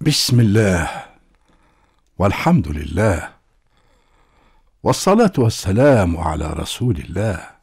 بسم الله والحمد لله والصلاه والسلام على رسول الله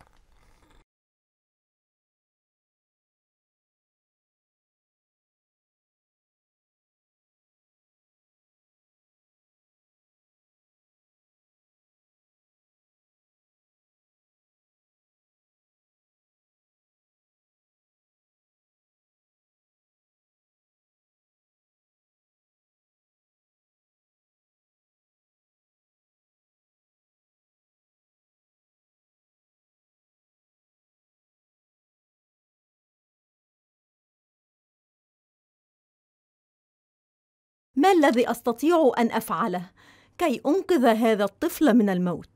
ما الذي أستطيع أن أفعله كي أنقذ هذا الطفل من الموت؟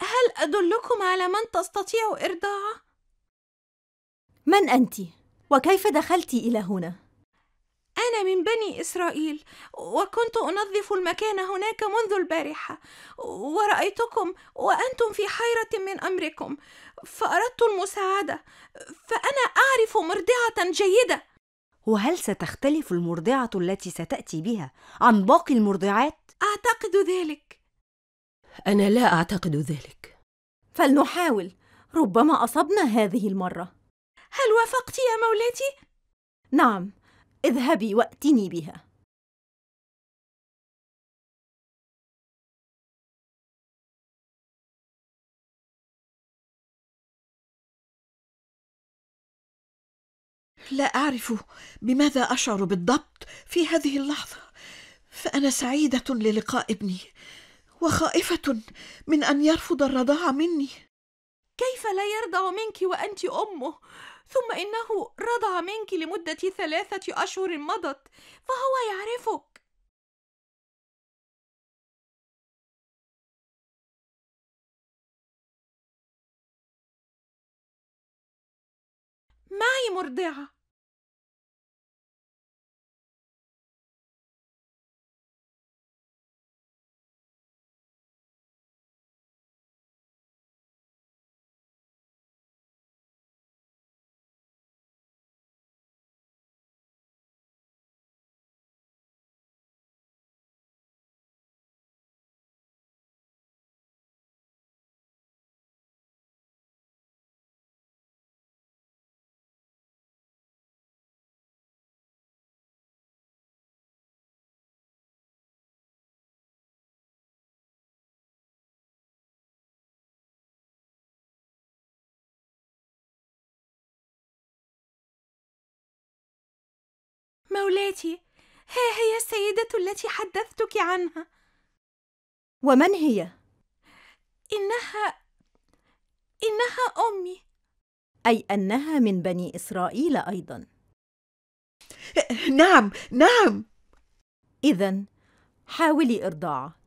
هل أدلكم على من تستطيع إرضاعه؟ من أنت؟ وكيف دخلت إلى هنا؟ أنا من بني إسرائيل وكنت أنظف المكان هناك منذ البارحة ورأيتكم وأنتم في حيرة من أمركم فأردت المساعدة فأنا أعرف مرضعة جيدة وهل ستختلف المرضعة التي ستأتي بها عن باقي المرضعات؟ أعتقد ذلك أنا لا أعتقد ذلك فلنحاول ربما أصبنا هذه المرة هل وافقت يا مولاتي؟ نعم اذهبي وأتني بها لا أعرف بماذا أشعر بالضبط في هذه اللحظة فأنا سعيدة للقاء ابني وخائفة من أن يرفض الرضاعة مني كيف لا يرضع منك وأنت أمه ثم إنه رضع منك لمدة ثلاثة أشهر مضت فهو يعرفك معي مرضعة مولاتي ها هي السيدة التي حدثتك عنها ومن هي؟ إنها إنها أمي أي أنها من بني إسرائيل أيضا نعم نعم إذا حاولي إرضاعه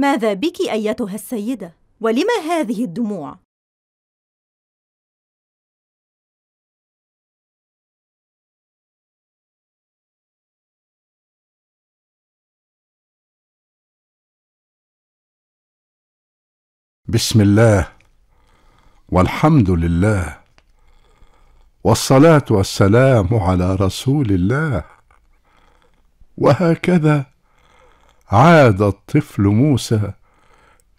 ماذا بك ايتها السيده ولم هذه الدموع بسم الله والحمد لله والصلاه والسلام على رسول الله وهكذا عاد الطفل موسى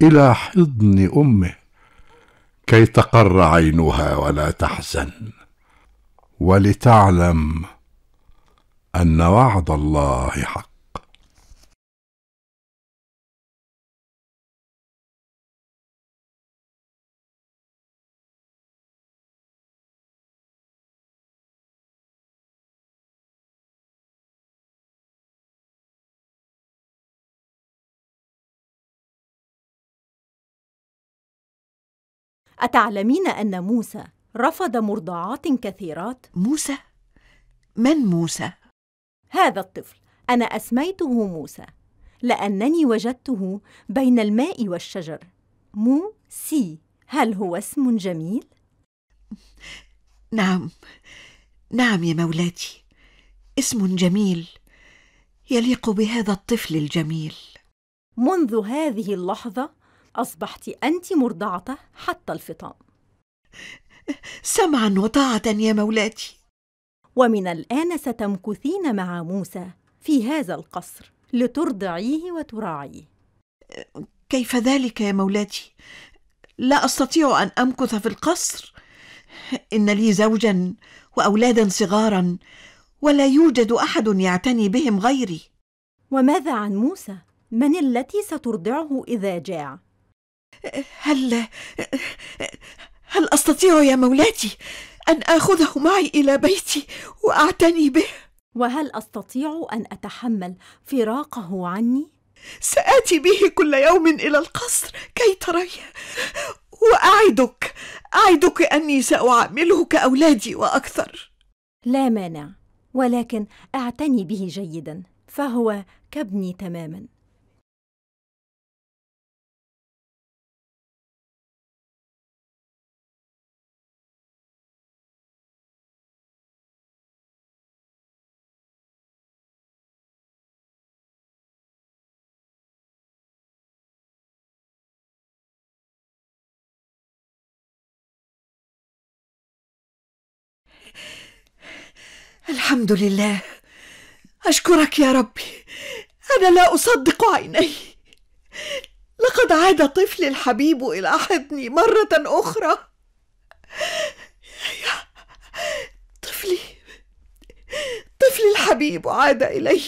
الى حضن امه كي تقر عينها ولا تحزن ولتعلم ان وعد الله حق أتعلمين أن موسى رفض مرضعات كثيرات؟ موسى؟ من موسى؟ هذا الطفل أنا أسميته موسى لأنني وجدته بين الماء والشجر مو سي هل هو اسم جميل؟ نعم نعم يا مولاتي اسم جميل يليق بهذا الطفل الجميل منذ هذه اللحظة أصبحت أنت مرضعته حتى الفطام سمعا وطاعة يا مولاتي ومن الآن ستمكثين مع موسى في هذا القصر لترضعيه وتراعيه كيف ذلك يا مولاتي لا أستطيع أن أمكث في القصر إن لي زوجا وأولادا صغارا ولا يوجد أحد يعتني بهم غيري وماذا عن موسى من التي سترضعه إذا جاع هل هل أستطيع يا مولاتي أن آخذه معي إلى بيتي وأعتني به؟ وهل أستطيع أن أتحمل فراقه عني؟ سآتي به كل يوم إلى القصر كي تريه وأعدك أعدك أني سأعامله كأولادي وأكثر لا مانع ولكن اعتني به جيدا فهو كابني تماما الحمد لله أشكرك يا ربي أنا لا أصدق عيني لقد عاد طفلي الحبيب إلى حضني مرة أخرى يا طفلي طفلي الحبيب عاد إلي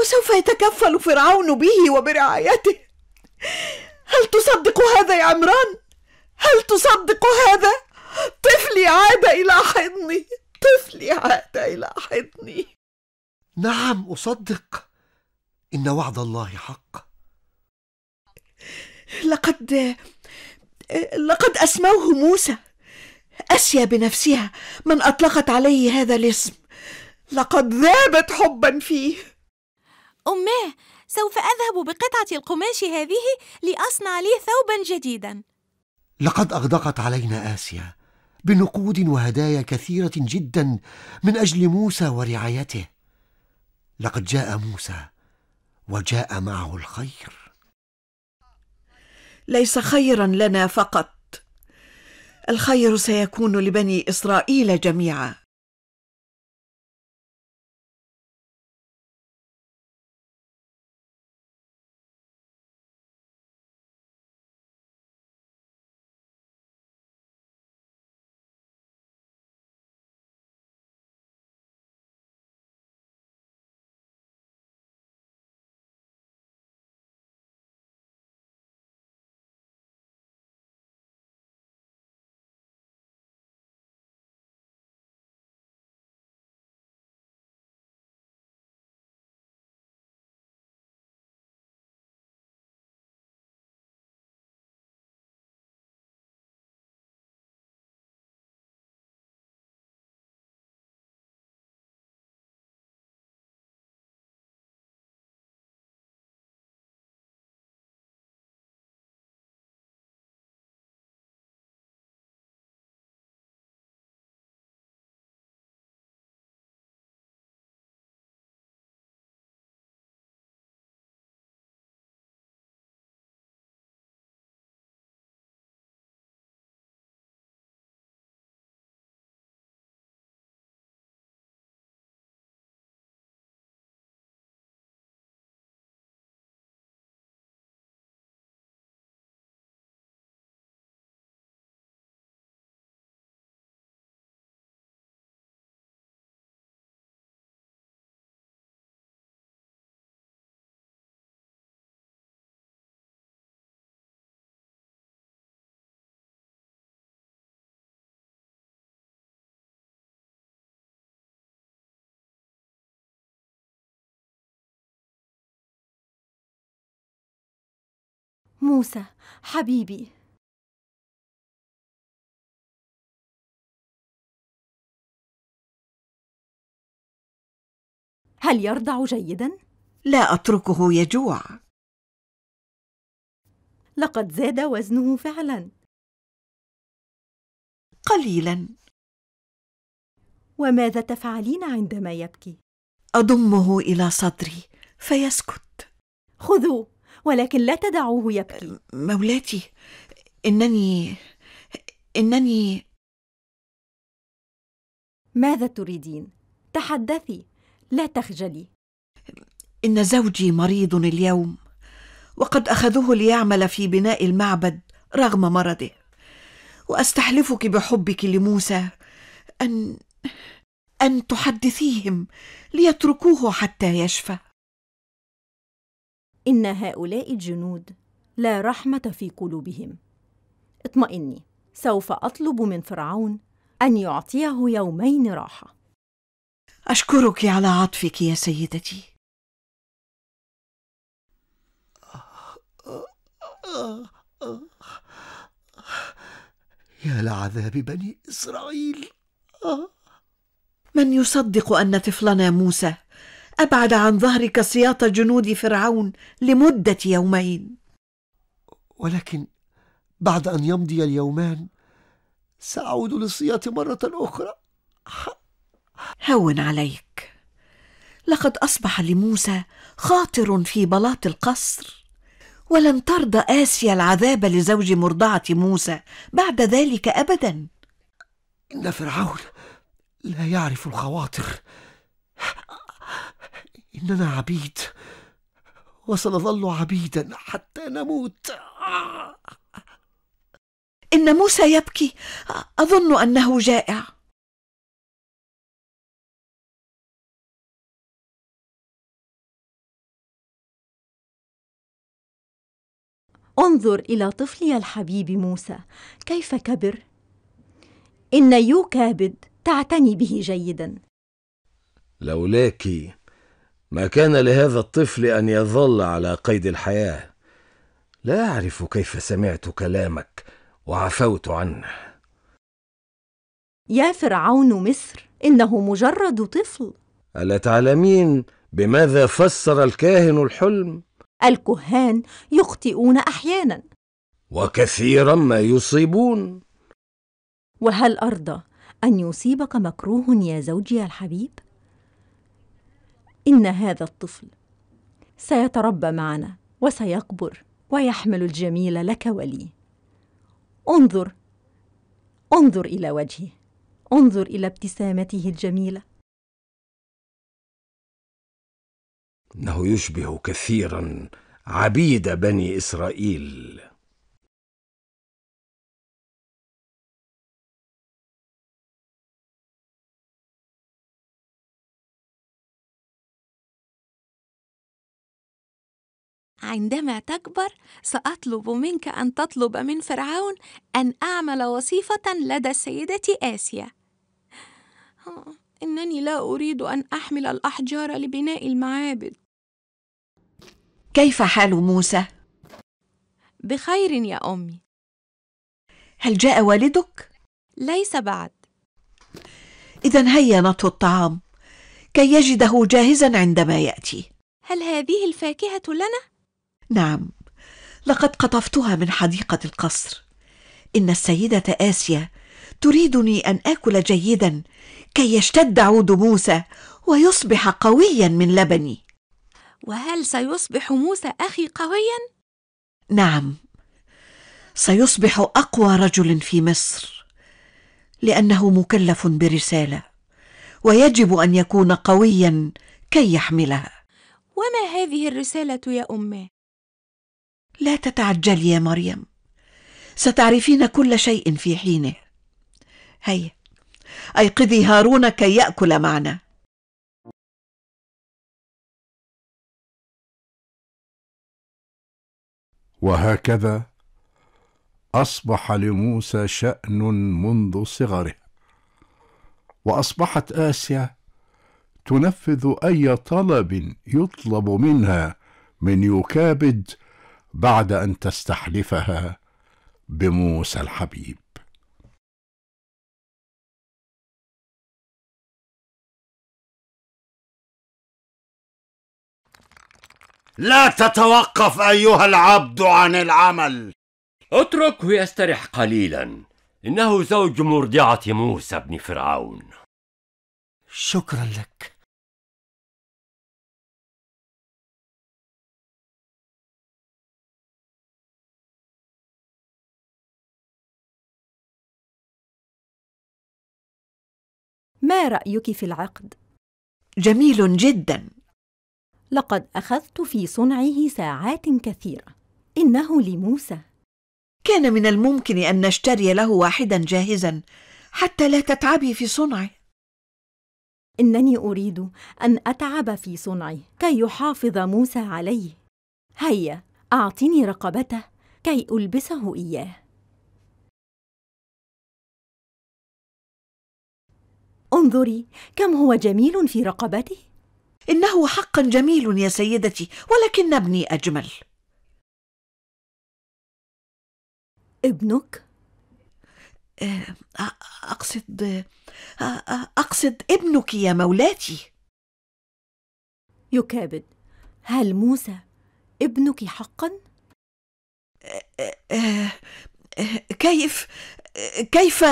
وسوف يتكفل فرعون به وبرعايته هل تصدق هذا يا عمران هل تصدق هذا طفلي عاد إلى حضني طفلي عاد إلى حضني نعم أصدق إن وعد الله حق لقد لقد أسموه موسى أسيا بنفسها من أطلقت عليه هذا الاسم لقد ذابت حبا فيه أمه سوف أذهب بقطعة القماش هذه لأصنع لي ثوبا جديدا لقد أغدقت علينا آسيا بنقود وهدايا كثيره جدا من اجل موسى ورعايته لقد جاء موسى وجاء معه الخير ليس خيرا لنا فقط الخير سيكون لبني اسرائيل جميعا موسى حبيبي هل يرضع جيدا؟ لا أتركه يجوع لقد زاد وزنه فعلا قليلا وماذا تفعلين عندما يبكي؟ أضمه إلى صدري فيسكت خذوا ولكن لا تدعوه يبكي مولاتي انني انني ماذا تريدين تحدثي لا تخجلي ان زوجي مريض اليوم وقد اخذوه ليعمل في بناء المعبد رغم مرضه واستحلفك بحبك لموسى ان ان تحدثيهم ليتركوه حتى يشفى إن هؤلاء الجنود لا رحمة في قلوبهم اطمئني سوف أطلب من فرعون أن يعطيه يومين راحة أشكرك على عطفك يا سيدتي يا لعذاب بني إسرائيل من يصدق أن طفلنا موسى أبعد عن ظهرك سياط جنود فرعون لمدة يومين ولكن بعد أن يمضي اليومان سأعود للسياط مرة أخرى هون عليك لقد أصبح لموسى خاطر في بلاط القصر ولن ترضى آسيا العذاب لزوج مرضعة موسى بعد ذلك أبدا إن فرعون لا يعرف الخواطر إننا عبيد وسنظل عبيدا حتى نموت إن موسى يبكي أظن أنه جائع انظر إلى طفلي الحبيب موسى كيف كبر إن يو كابد تعتني به جيدا لولاكِ ما كان لهذا الطفل ان يظل على قيد الحياه لا اعرف كيف سمعت كلامك وعفوت عنه يا فرعون مصر انه مجرد طفل الا تعلمين بماذا فسر الكاهن الحلم الكهان يخطئون احيانا وكثيرا ما يصيبون وهل ارضى ان يصيبك مكروه يا زوجي الحبيب إن هذا الطفل سيتربى معنا وسيكبر ويحمل الجميل لك ولي انظر انظر إلى وجهه انظر إلى ابتسامته الجميلة إنه يشبه كثيرا عبيد بني إسرائيل عندما تكبر سأطلب منك أن تطلب من فرعون أن أعمل وصيفه لدى السيدة آسيا. إنني لا أريد أن أحمل الأحجار لبناء المعابد. كيف حال موسى؟ بخير يا أمي. هل جاء والدك؟ ليس بعد. إذا هيا نطهو الطعام كي يجده جاهزا عندما يأتي. هل هذه الفاكهة لنا؟ نعم لقد قطفتها من حديقه القصر ان السيده اسيا تريدني ان اكل جيدا كي يشتد عود موسى ويصبح قويا من لبني وهل سيصبح موسى اخي قويا نعم سيصبح اقوى رجل في مصر لانه مكلف برساله ويجب ان يكون قويا كي يحملها وما هذه الرساله يا امه لا تتعجلي يا مريم ستعرفين كل شيء في حينه هيا ايقظي هارون كي ياكل معنا وهكذا اصبح لموسى شان منذ صغره واصبحت اسيا تنفذ اي طلب يطلب منها من يكابد بعد ان تستحلفها بموسى الحبيب لا تتوقف ايها العبد عن العمل اتركه يسترح قليلا انه زوج مرضعه موسى بن فرعون شكرا لك ما رأيك في العقد؟ جميل جدا لقد أخذت في صنعه ساعات كثيرة إنه لموسى كان من الممكن أن نشتري له واحدا جاهزا حتى لا تتعبي في صنعه إنني أريد أن أتعب في صنعه كي يحافظ موسى عليه هيا أعطني رقبته كي ألبسه إياه انظري كم هو جميل في رقبته انه حقا جميل يا سيدتي ولكن ابني اجمل ابنك آه، اقصد آه، آه، اقصد ابنك يا مولاتي يكابد هل موسى ابنك حقا كيف كيف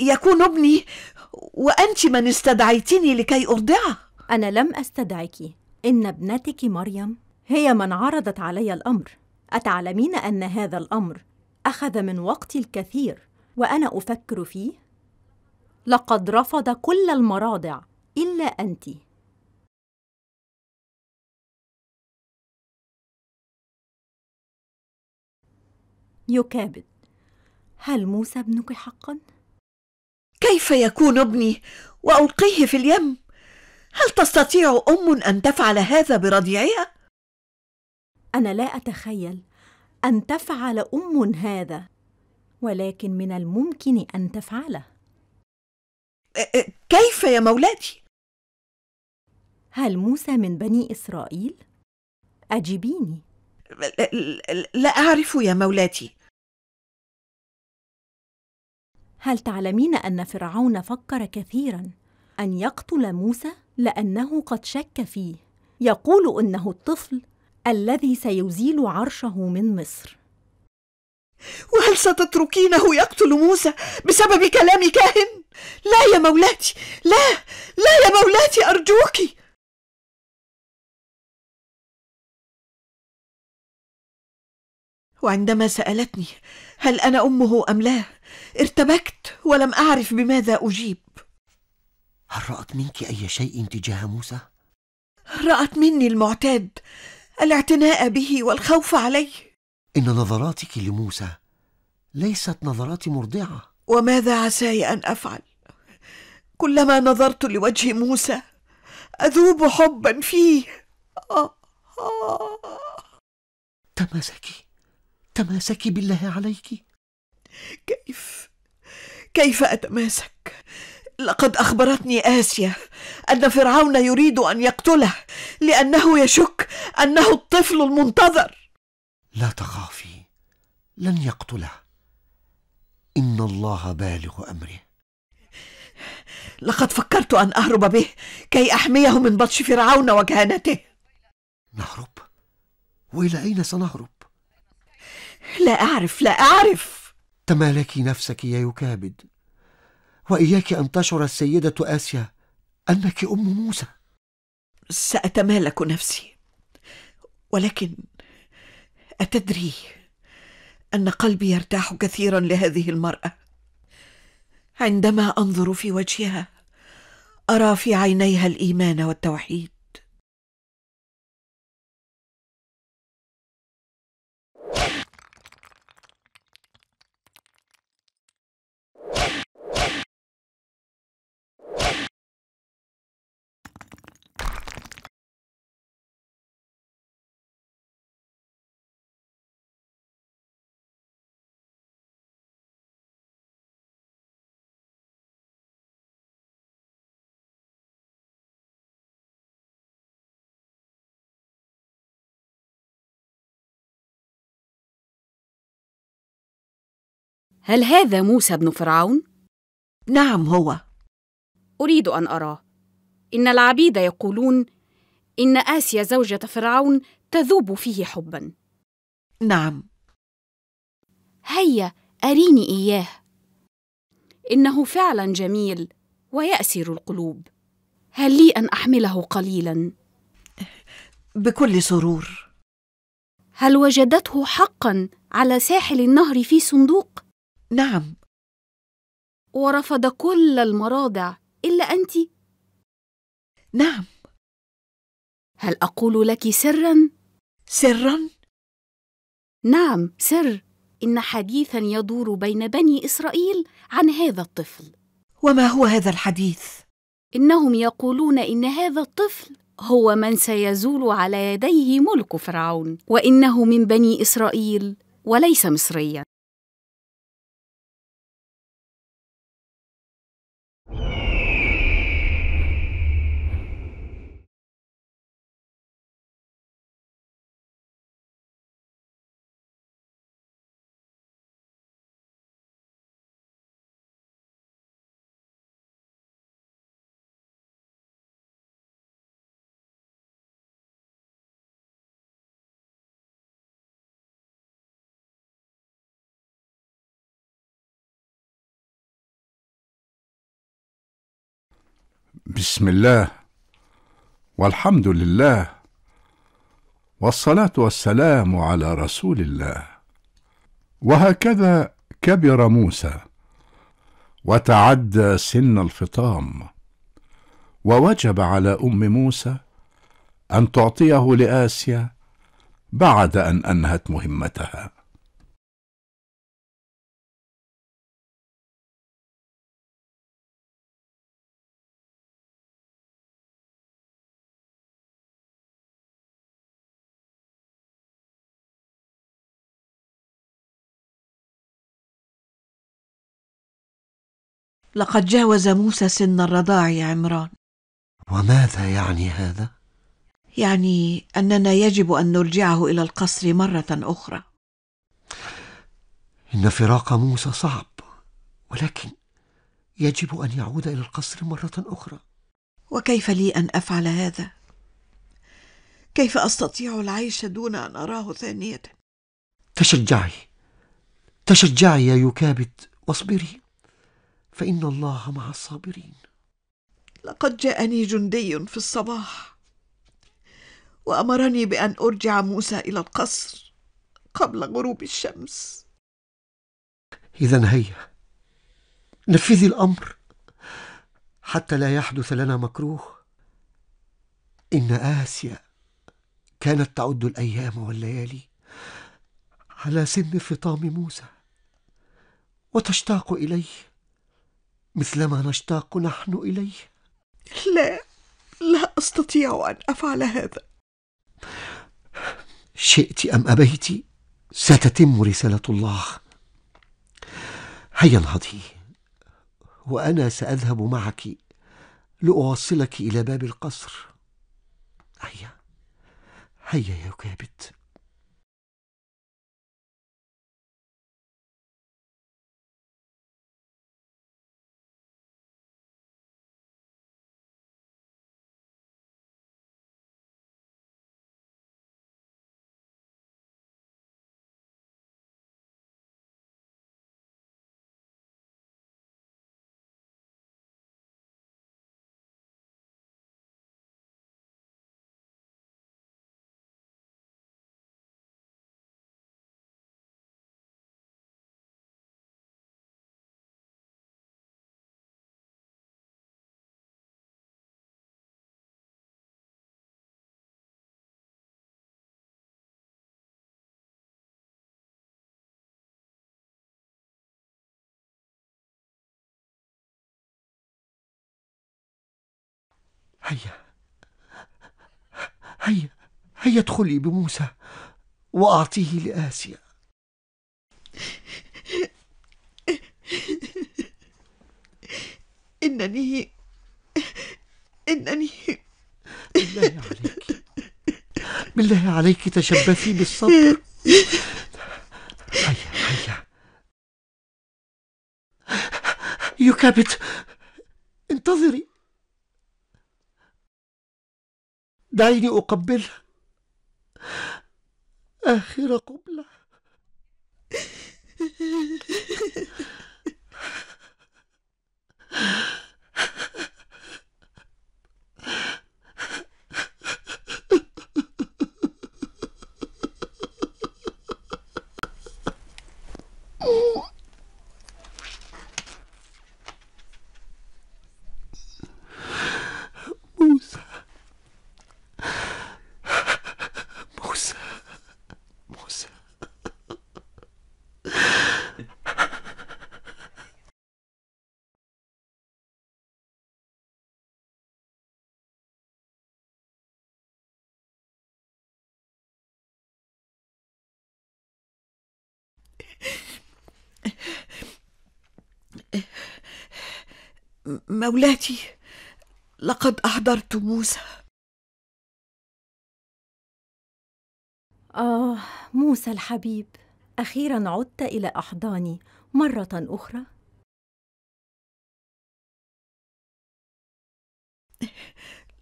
يكون ابني وأنت من استدعيتني لكي أرضعه أنا لم أستدعك إن ابنتك مريم هي من عرضت علي الأمر أتعلمين أن هذا الأمر أخذ من وقتي الكثير وأنا أفكر فيه؟ لقد رفض كل المراضع إلا أنتِ يكابد هل موسى ابنك حقا كيف يكون ابني والقيه في اليم هل تستطيع ام ان تفعل هذا برضيعها انا لا اتخيل ان تفعل ام هذا ولكن من الممكن ان تفعله كيف يا مولاتي هل موسى من بني اسرائيل اجبيني لا اعرف يا مولاتي هل تعلمين أن فرعون فكر كثيرا أن يقتل موسى لأنه قد شك فيه يقول إنه الطفل الذي سيزيل عرشه من مصر وهل ستتركينه يقتل موسى بسبب كلام كاهن لا يا مولاتي لا لا يا مولاتي ارجوك وعندما سالتني هل انا امه ام لا ارتبكت ولم أعرف بماذا أجيب هل رأت منك أي شيء تجاه موسى؟ رأت مني المعتاد الاعتناء به والخوف عليه إن نظراتك لموسى ليست نظرات مرضعة وماذا عساي أن أفعل؟ كلما نظرت لوجه موسى أذوب حبا فيه تماسكي تماسكي بالله عليك كيف كيف أتماسك؟ لقد أخبرتني آسيا أن فرعون يريد أن يقتله لأنه يشك أنه الطفل المنتظر لا تخافي لن يقتله إن الله بالغ أمره لقد فكرت أن أهرب به كي أحميه من بطش فرعون وكهنته نهرب وإلى أين سنهرب؟ لا أعرف لا أعرف تمالكي نفسك يا يكابد وإياك أن تشعر السيدة آسيا أنك أم موسى سأتمالك نفسي ولكن أتدري أن قلبي يرتاح كثيرا لهذه المرأة عندما أنظر في وجهها أرى في عينيها الإيمان والتوحيد هل هذا موسى بن فرعون؟ نعم هو أريد أن أراه إن العبيد يقولون إن آسيا زوجة فرعون تذوب فيه حبا نعم هيا أريني إياه إنه فعلا جميل ويأسر القلوب هل لي أن أحمله قليلا؟ بكل سرور هل وجدته حقا على ساحل النهر في صندوق؟ نعم ورفض كل المراضع إلا أنت؟ نعم هل أقول لك سرا؟ سرا؟ نعم سر إن حديثا يدور بين بني إسرائيل عن هذا الطفل وما هو هذا الحديث؟ إنهم يقولون إن هذا الطفل هو من سيزول على يديه ملك فرعون وإنه من بني إسرائيل وليس مصريا بسم الله والحمد لله والصلاه والسلام على رسول الله وهكذا كبر موسى وتعدى سن الفطام ووجب على ام موسى ان تعطيه لاسيا بعد ان انهت مهمتها لقد جاوز موسى سن الرضاع يا عمران وماذا يعني هذا؟ يعني أننا يجب أن نرجعه إلى القصر مرة أخرى إن فراق موسى صعب ولكن يجب أن يعود إلى القصر مرة أخرى وكيف لي أن أفعل هذا؟ كيف أستطيع العيش دون أن أراه ثانية؟ تشجعي تشجعي يا يكابد واصبري فان الله مع الصابرين لقد جاءني جندي في الصباح وامرني بان ارجع موسى الى القصر قبل غروب الشمس اذا هيا نفذي الامر حتى لا يحدث لنا مكروه ان اسيا كانت تعد الايام والليالي على سن فطام موسى وتشتاق اليه مثلما نشتاق نحن اليه لا لا استطيع ان افعل هذا شئت ام ابيت ستتم رساله الله هيا انهضي وانا ساذهب معك لاوصلك الى باب القصر هيا هيا يا كابت هيا هيا هيا ادخلي بموسى وأعطيه لآسيا إنني إنني بالله عليك بالله عليك تشبثي بالصبر هيا هيا يكابت انتظري دعيني أقبلها آخر قبلة مولاتي لقد احضرت موسى اه موسى الحبيب اخيرا عدت الى احضاني مره اخرى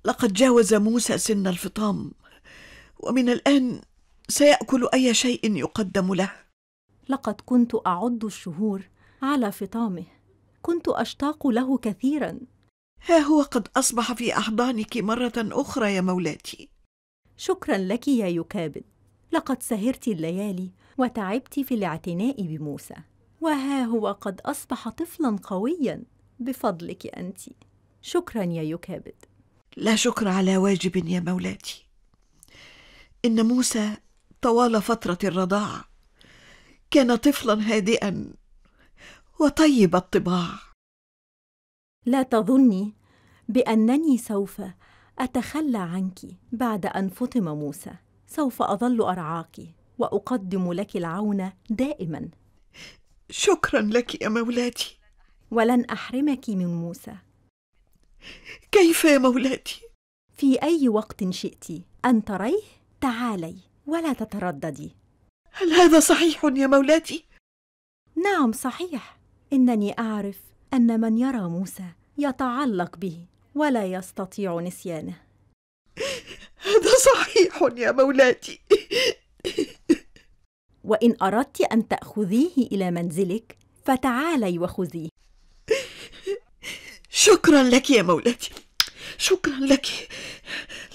لقد جاوز موسى سن الفطام ومن الان سياكل اي شيء يقدم له لقد كنت اعد الشهور على فطامه كنت أشتاق له كثيرا ها هو قد أصبح في أحضانك مرة أخرى يا مولاتي شكرا لك يا يكابد لقد سهرت الليالي وتعبت في الاعتناء بموسى وها هو قد أصبح طفلا قويا بفضلك أنت شكرا يا يكابد لا شكر على واجب يا مولاتي إن موسى طوال فترة الرضاعة كان طفلا هادئا وطيب الطباع لا تظني بانني سوف اتخلى عنك بعد ان فطم موسى سوف اظل ارعاك واقدم لك العون دائما شكرا لك يا مولاتي ولن احرمك من موسى كيف يا مولاتي في اي وقت شئت ان تريه تعالي ولا تترددي هل هذا صحيح يا مولاتي نعم صحيح انني اعرف ان من يرى موسى يتعلق به ولا يستطيع نسيانه هذا صحيح يا مولاتي وان اردت ان تاخذيه الى منزلك فتعالي وخذيه شكرا لك يا مولاتي شكرا لك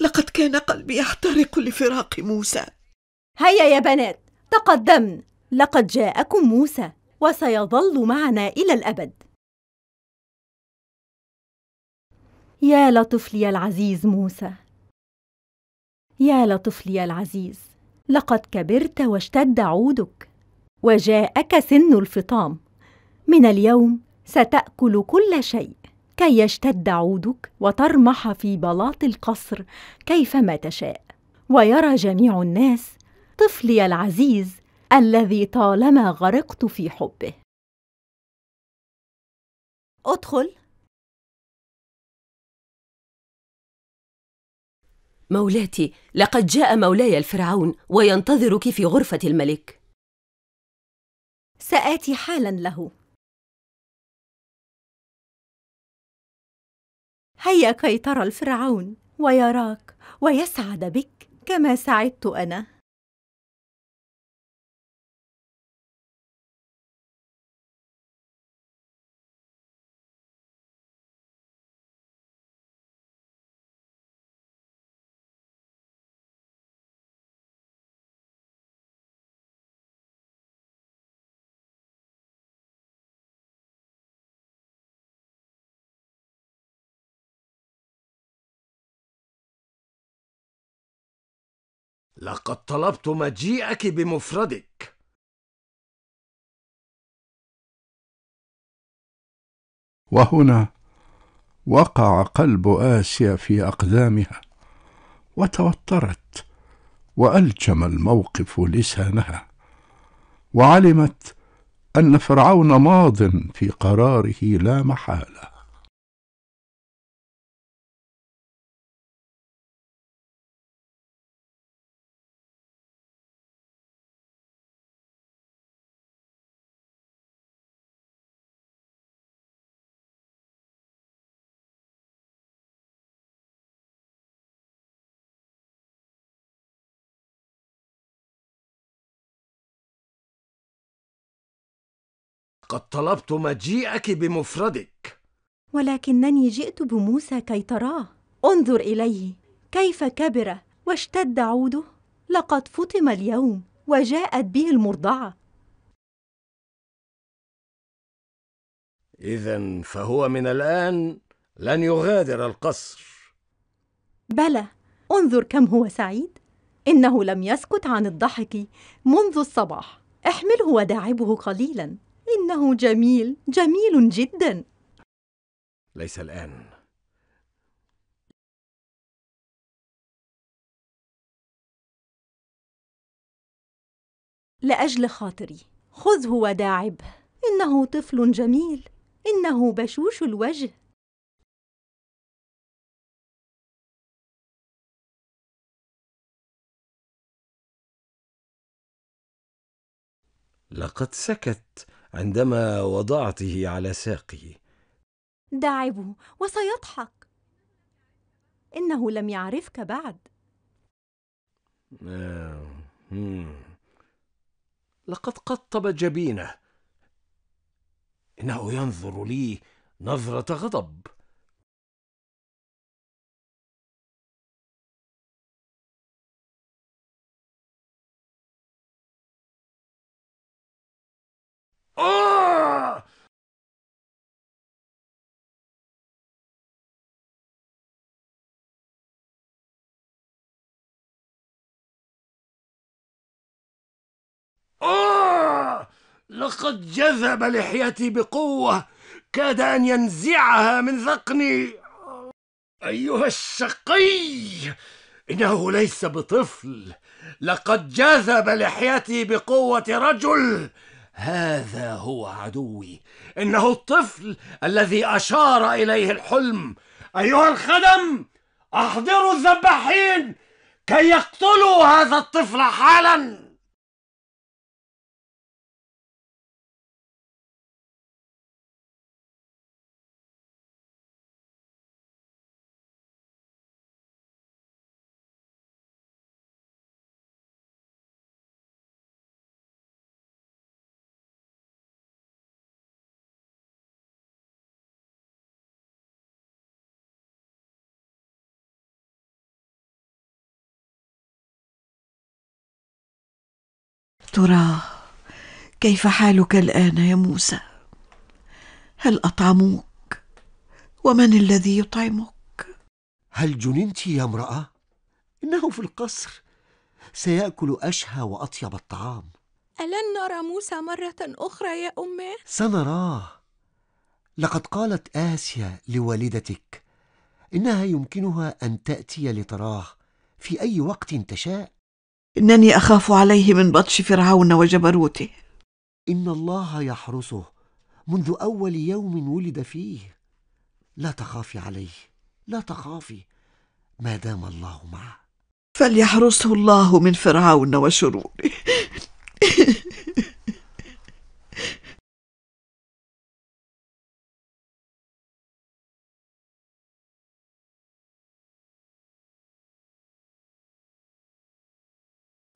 لقد كان قلبي يحترق لفراق موسى هيا يا بنات تقدمن لقد جاءكم موسى وسيظل معنا إلى الأبد يا لطفلي العزيز موسى يا لطفلي العزيز لقد كبرت واشتد عودك وجاءك سن الفطام من اليوم ستاكل كل شيء كي يشتد عودك وترمح في بلاط القصر كيفما تشاء ويرى جميع الناس طفلي العزيز الذي طالما غرقت في حبه ادخل مولاتي لقد جاء مولاي الفرعون وينتظرك في غرفة الملك سآتي حالا له هيا كي ترى الفرعون ويراك ويسعد بك كما سعدت أنا لقد طلبت مجيئك بمفردك وهنا وقع قلب آسيا في أقدامها وتوترت وألجم الموقف لسانها وعلمت أن فرعون ماض في قراره لا محالة لقد طلبت مجيئك بمفردك ولكنني جئت بموسى كي تراه انظر اليه كيف كبر واشتد عوده لقد فطم اليوم وجاءت به المرضعه اذا فهو من الان لن يغادر القصر بلى انظر كم هو سعيد انه لم يسكت عن الضحك منذ الصباح احمله وداعبه قليلا إنه جميل جميل جدا ليس الآن لأجل خاطري خذه وداعبه إنه طفل جميل إنه بشوش الوجه لقد سكت عندما وضعته على ساقي داعبه وسيضحك إنه لم يعرفك بعد آه، لقد قطب جبينه إنه ينظر لي نظرة غضب آه! آه! لقد جذب لحيتي بقوة كاد أن ينزعها من ذقني أيها الشقي إنه ليس بطفل لقد جذب لحيتي بقوة رجل هذا هو عدوي انه الطفل الذي اشار اليه الحلم ايها الخدم احضروا الذباحين كي يقتلوا هذا الطفل حالا ترى كيف حالك الان يا موسى هل اطعموك ومن الذي يطعمك هل جننت يا امراه انه في القصر سياكل اشهى واطيب الطعام الن نرى موسى مره اخرى يا امي سنراه لقد قالت اسيا لوالدتك انها يمكنها ان تاتي لتراه في اي وقت تشاء إنني أخاف عليه من بطش فرعون وجبروته إن الله يحرسه منذ أول يوم ولد فيه لا تخافي عليه لا تخافي ما دام الله معه فليحرسه الله من فرعون وشروره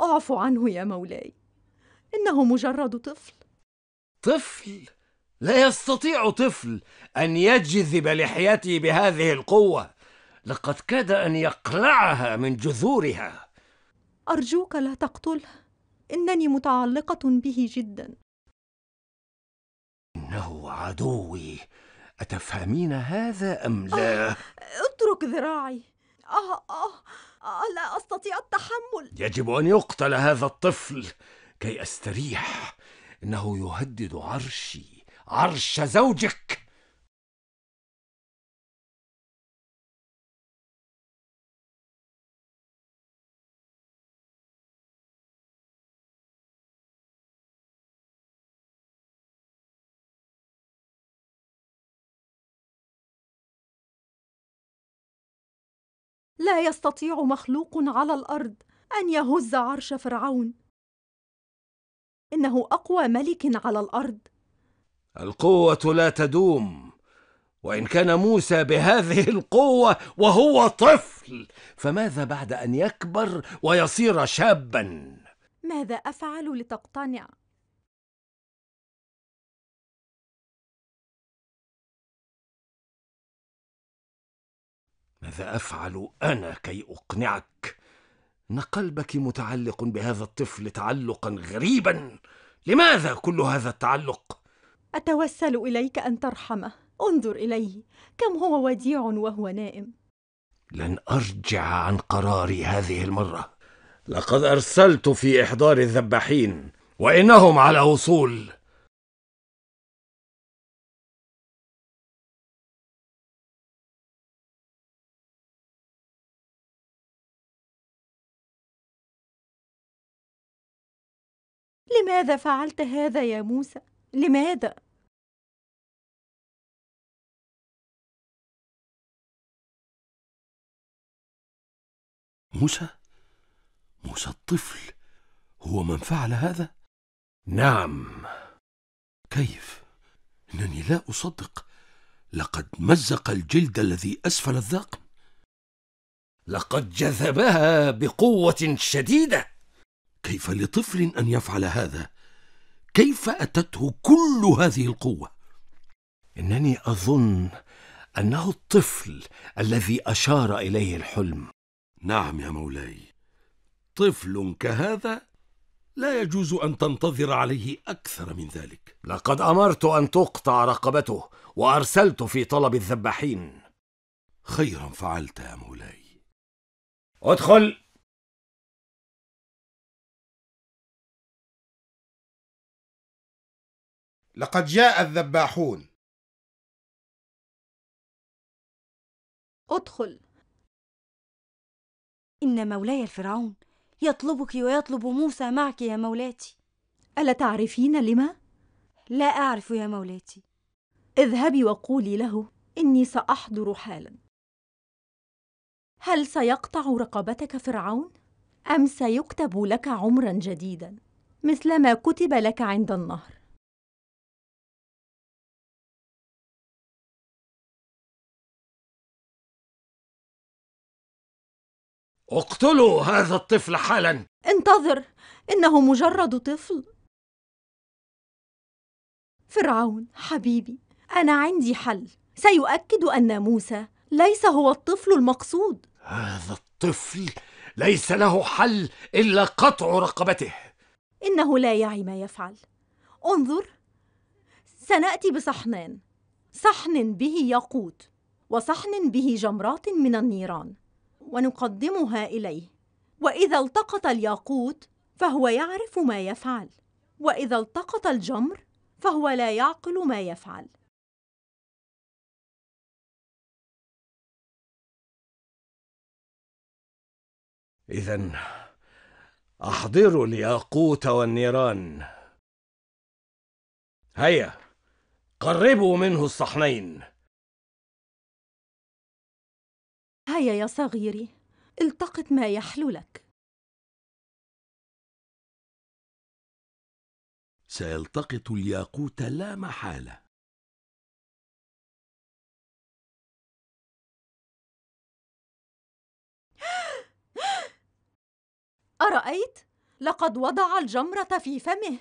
اعف عنه يا مولاي انه مجرد طفل طفل لا يستطيع طفل ان يجذب لحيته بهذه القوه لقد كاد ان يقلعها من جذورها ارجوك لا تقتله انني متعلقه به جدا انه عدوي اتفهمين هذا ام لا آه، اترك ذراعي آه آه لا أستطيع التحمل يجب أن يقتل هذا الطفل كي أستريح إنه يهدد عرشي عرش زوجك لا يستطيع مخلوق على الارض ان يهز عرش فرعون انه اقوى ملك على الارض القوه لا تدوم وان كان موسى بهذه القوه وهو طفل فماذا بعد ان يكبر ويصير شابا ماذا افعل لتقتنع ماذا افعل انا كي اقنعك ان قلبك متعلق بهذا الطفل تعلقا غريبا لماذا كل هذا التعلق اتوسل اليك ان ترحمه انظر اليه كم هو وديع وهو نائم لن ارجع عن قراري هذه المره لقد ارسلت في احضار الذباحين وانهم على وصول لماذا فعلت هذا يا موسى لماذا موسى موسى الطفل هو من فعل هذا نعم كيف انني لا اصدق لقد مزق الجلد الذي اسفل الذقن لقد جذبها بقوه شديده كيف لطفل ان يفعل هذا كيف اتته كل هذه القوه انني اظن انه الطفل الذي اشار اليه الحلم نعم يا مولاي طفل كهذا لا يجوز ان تنتظر عليه اكثر من ذلك لقد امرت ان تقطع رقبته وارسلت في طلب الذباحين خيرا فعلت يا مولاي ادخل لقد جاء الذباحون ادخل إن مولاي الفرعون يطلبك ويطلب موسى معك يا مولاتي ألا تعرفين لما؟ لا أعرف يا مولاتي اذهبي وقولي له إني سأحضر حالا هل سيقطع رقبتك فرعون؟ أم سيكتب لك عمرا جديدا مثل ما كتب لك عند النهر؟ اقتلوا هذا الطفل حالا انتظر انه مجرد طفل فرعون حبيبي انا عندي حل سيؤكد ان موسى ليس هو الطفل المقصود هذا الطفل ليس له حل الا قطع رقبته انه لا يعي ما يفعل انظر سناتي بصحنان صحن به ياقوت وصحن به جمرات من النيران ونقدمها إليه وإذا التقط الياقوت فهو يعرف ما يفعل وإذا التقط الجمر فهو لا يعقل ما يفعل إذا أحضروا الياقوت والنيران هيا قربوا منه الصحنين هيا يا صغيري التقط ما يحلو لك سيلتقط الياقوت لا محاله أرأيت؟ لقد وضع الجمرة في فمه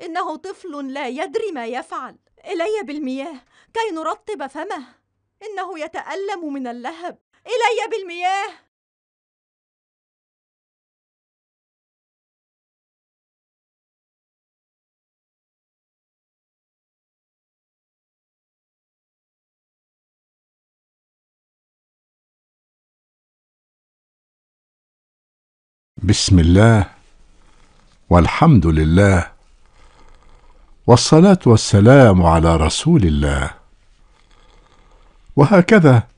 إنه طفل لا يدري ما يفعل إلي بالمياه كي نرطب فمه إنه يتألم من اللهب إلي بالمياه بسم الله والحمد لله والصلاه والسلام على رسول الله وهكذا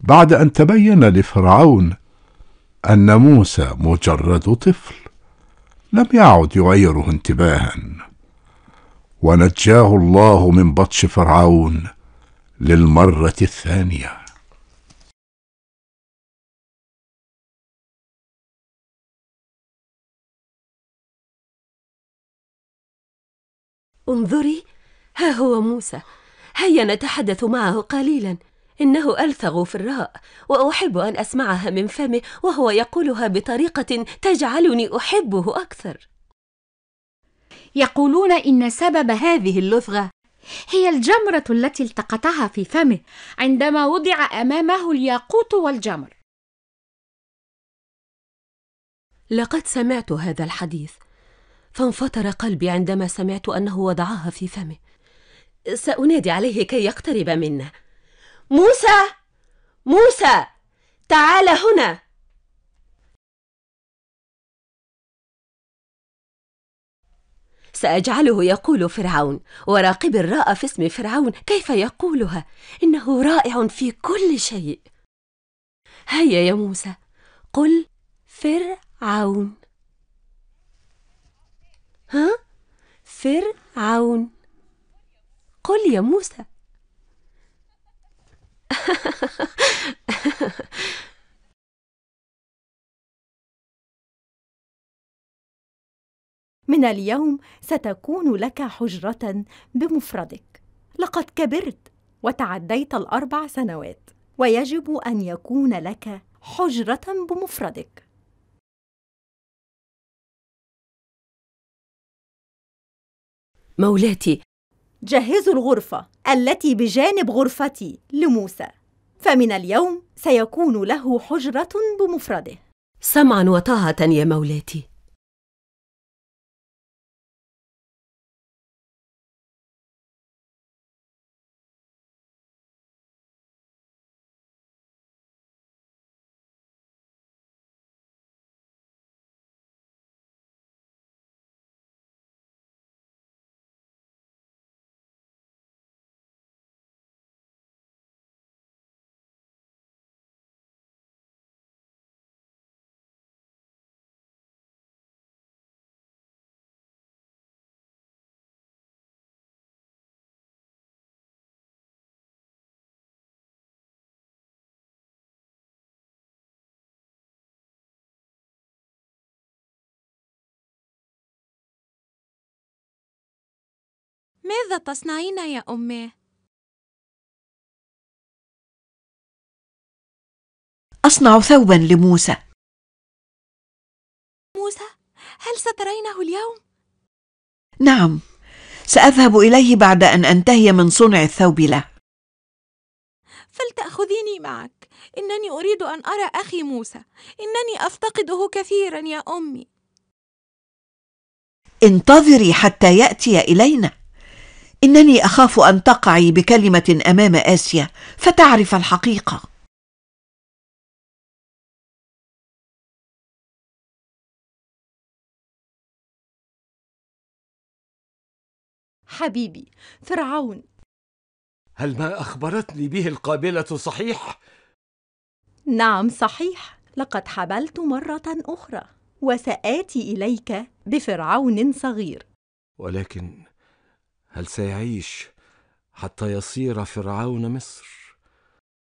بعد أن تبين لفرعون أن موسى مجرد طفل لم يعد يغيره انتباها ونجاه الله من بطش فرعون للمرة الثانية انظري ها هو موسى هيا نتحدث معه قليلا إنه ألثغ في الراء وأحب أن أسمعها من فمه وهو يقولها بطريقة تجعلني أحبه أكثر يقولون إن سبب هذه اللثغة هي الجمرة التي التقطها في فمه عندما وضع أمامه الياقوت والجمر لقد سمعت هذا الحديث فانفطر قلبي عندما سمعت أنه وضعها في فمه سأنادي عليه كي يقترب منه موسى موسى تعال هنا سأجعله يقول فرعون وراقب الراء في اسم فرعون كيف يقولها إنه رائع في كل شيء هيا يا موسى قل فرعون ها فرعون قل يا موسى من اليوم ستكون لك حجرة بمفردك لقد كبرت وتعديت الأربع سنوات ويجب أن يكون لك حجرة بمفردك مولاتي جهزوا الغرفة التي بجانب غرفتي لموسى فمن اليوم سيكون له حجرة بمفرده سمعا وطاعة يا مولاتي ماذا تصنعين يا أمي؟ أصنع ثوبا لموسى موسى هل سترينه اليوم؟ نعم سأذهب إليه بعد أن أنتهي من صنع الثوب له فلتأخذيني معك إنني أريد أن أرى أخي موسى إنني أفتقده كثيرا يا أمي انتظري حتى يأتي إلينا انني اخاف ان تقعي بكلمه امام اسيا فتعرف الحقيقه حبيبي فرعون هل ما اخبرتني به القابله صحيح نعم صحيح لقد حبلت مره اخرى وساتي اليك بفرعون صغير ولكن هل سيعيش حتى يصير فرعون مصر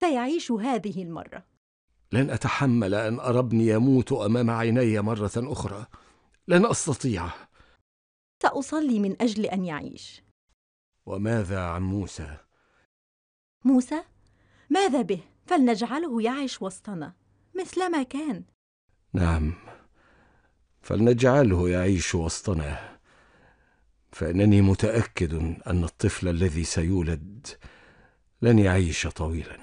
سيعيش هذه المره لن اتحمل ان ارى ابني يموت امام عيني مره اخرى لن استطيع ساصلي من اجل ان يعيش وماذا عن موسى موسى ماذا به فلنجعله يعيش وسطنا مثلما كان نعم فلنجعله يعيش وسطنا فانني متاكد ان الطفل الذي سيولد لن يعيش طويلا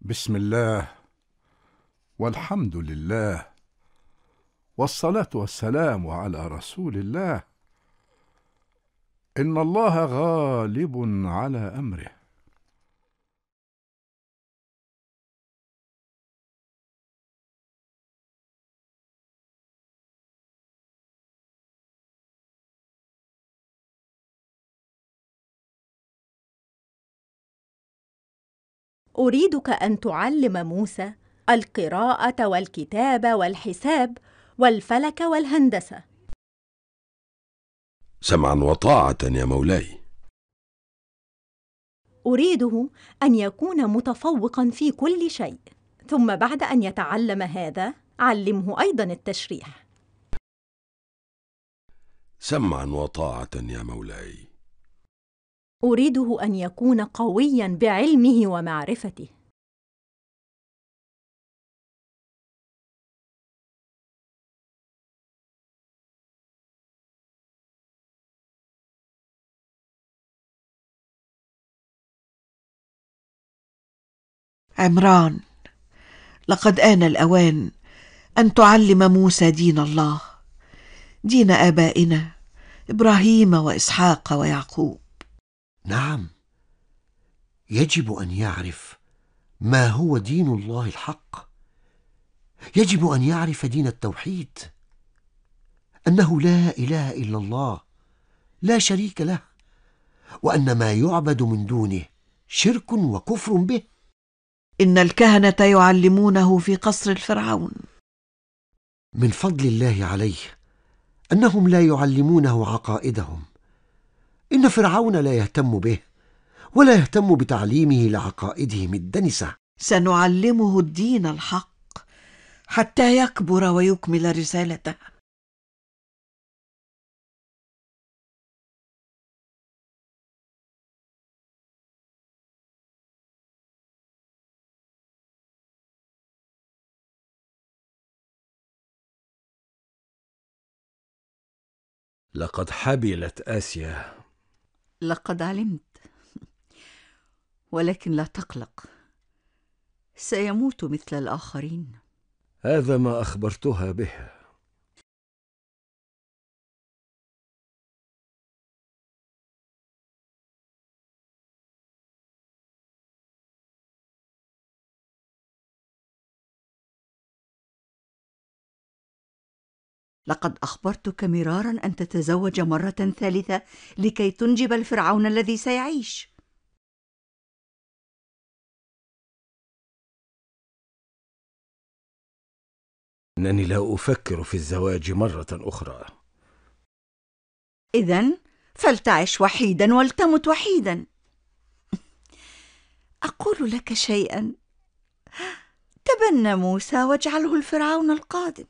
بسم الله والحمد لله والصلاه والسلام على رسول الله ان الله غالب على امره اريدك ان تعلم موسى القراءه والكتاب والحساب والفلك والهندسه سمعا وطاعه يا مولاي اريده ان يكون متفوقا في كل شيء ثم بعد ان يتعلم هذا علمه ايضا التشريح سمعا وطاعه يا مولاي اريده ان يكون قويا بعلمه ومعرفته عمران لقد آن الأوان أن تعلم موسى دين الله دين آبائنا إبراهيم وإسحاق ويعقوب نعم يجب ان يعرف ما هو دين الله الحق يجب ان يعرف دين التوحيد انه لا اله الا الله لا شريك له وان ما يعبد من دونه شرك وكفر به ان الكهنه يعلمونه في قصر الفرعون من فضل الله عليه انهم لا يعلمونه عقائدهم إن فرعون لا يهتم به ولا يهتم بتعليمه لعقائدهم الدنسة سنعلمه الدين الحق حتى يكبر ويكمل رسالته لقد حبلت آسيا لقد علمت ولكن لا تقلق سيموت مثل الآخرين هذا ما أخبرتها به لقد أخبرتك مرارا أن تتزوج مرة ثالثة لكي تنجب الفرعون الذي سيعيش. إنني لا أفكر في الزواج مرة أخرى. إذا فلتعش وحيدا ولتمت وحيدا. أقول لك شيئا. تبنى موسى واجعله الفرعون القادم.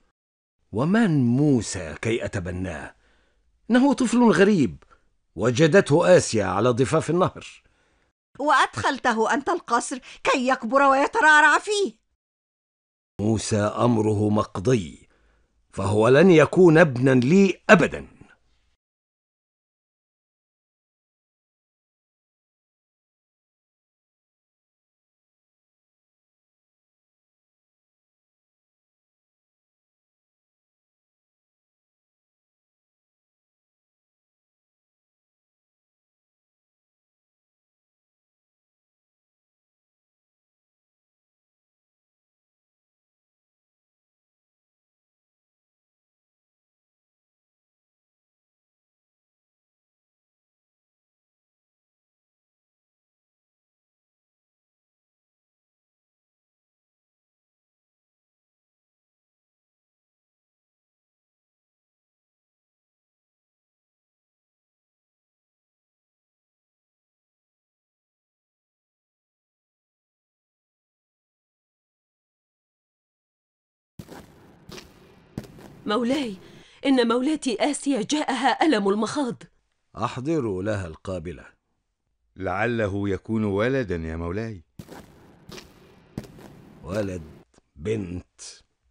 ومن موسى كي أتبناه إنه طفل غريب وجدته آسيا على ضفاف النهر وأدخلته أنت القصر كي يكبر ويترعرع فيه موسى أمره مقضي فهو لن يكون ابنا لي أبدا مولاي إن مولاتي آسيا جاءها ألم المخاض أحضروا لها القابلة لعله يكون ولدا يا مولاي ولد بنت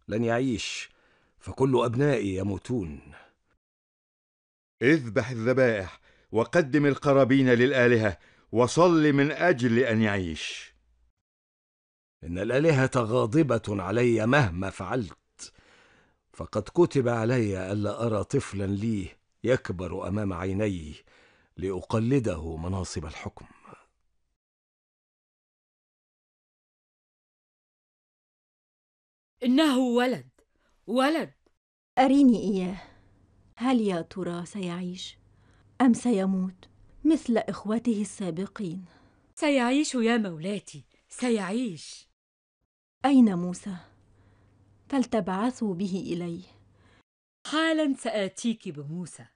لن يعيش فكل أبنائي يموتون اذبح الذبائح وقدم القرابين للآلهة وصل من أجل أن يعيش إن الآلهة غاضبة علي مهما فعلت فقد كتب علي ألا أرى طفلا لي يكبر أمام عيني لأقلده مناصب الحكم إنه ولد ولد أريني إياه هل يا ترى سيعيش أم سيموت مثل إخوته السابقين سيعيش يا مولاتي سيعيش أين موسى؟ فلتبعثوا به إليه حالا سآتيك بموسى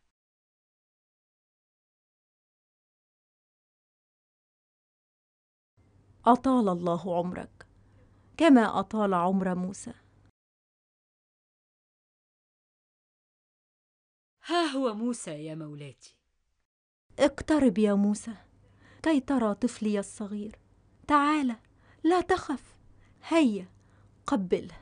أطال الله عمرك كما أطال عمر موسى ها هو موسى يا مولاتي اقترب يا موسى كي ترى طفلي الصغير تعال لا تخف هيا قبله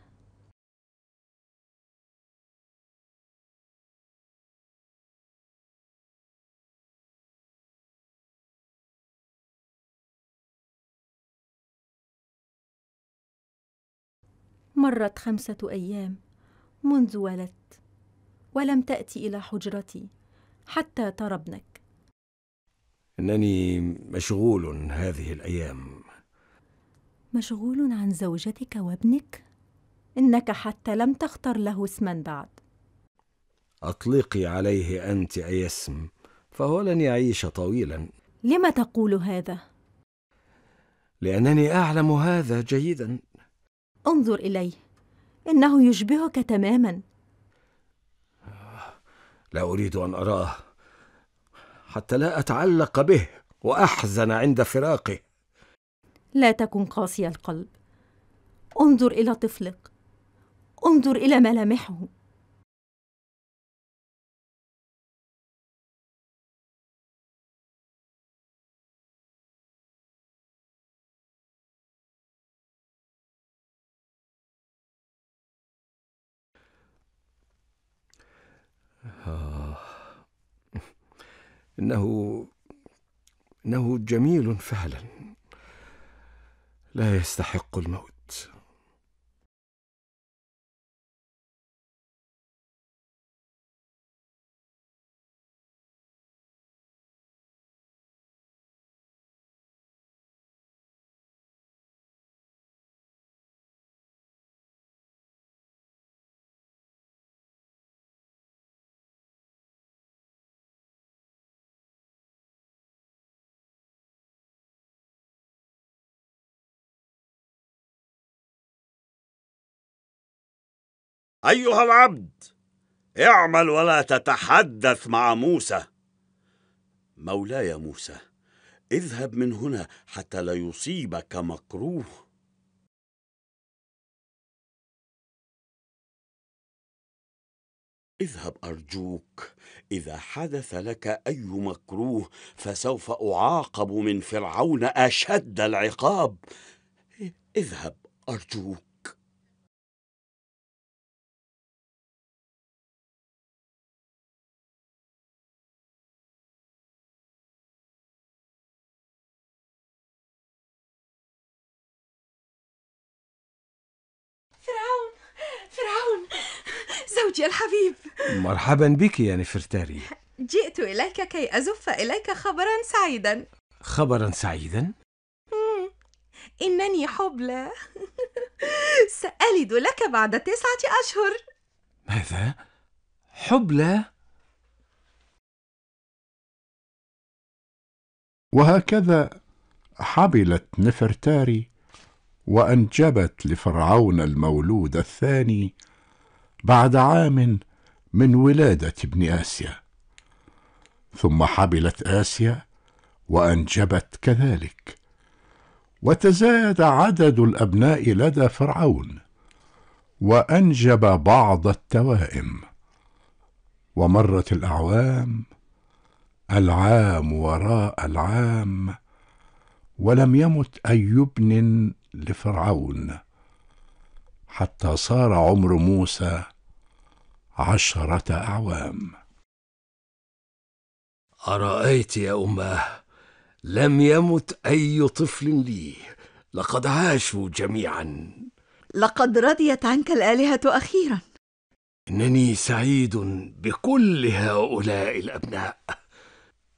مرت خمسه ايام منذ ولدت ولم تاتي الى حجرتي حتى ترى ابنك انني مشغول هذه الايام مشغول عن زوجتك وابنك انك حتى لم تختر له اسما بعد اطلقي عليه انت اي اسم فهو لن يعيش طويلا لم تقول هذا لانني اعلم هذا جيدا انظر إليه إنه يشبهك تماما لا أريد أن أراه حتى لا أتعلق به وأحزن عند فراقه لا تكن قاسي القلب انظر إلى طفلك انظر إلى ملامحه آه. إنه إنه جميل فعلا لا يستحق الموت أيها العبد اعمل ولا تتحدث مع موسى مولاي موسى اذهب من هنا حتى لا يصيبك مكروه اذهب أرجوك إذا حدث لك أي مكروه فسوف أعاقب من فرعون أشد العقاب اذهب أرجوك زوجي الحبيب مرحبا بك يا نفرتاري جئت إليك كي أزف إليك خبرا سعيدا خبرا سعيدا؟ إنني حبلى سألد لك بعد تسعة أشهر ماذا؟ حبلى؟ وهكذا حبلت نفرتاري وأنجبت لفرعون المولود الثاني بعد عام من ولادة ابن آسيا ثم حبلت آسيا وأنجبت كذلك وتزايد عدد الأبناء لدى فرعون وأنجب بعض التوائم ومرت الأعوام العام وراء العام ولم يمت أي ابن لفرعون حتى صار عمر موسى عشرة أعوام أرأيت يا أماه لم يمت أي طفل لي لقد عاشوا جميعا لقد رضيت عنك الآلهة أخيرا إنني سعيد بكل هؤلاء الأبناء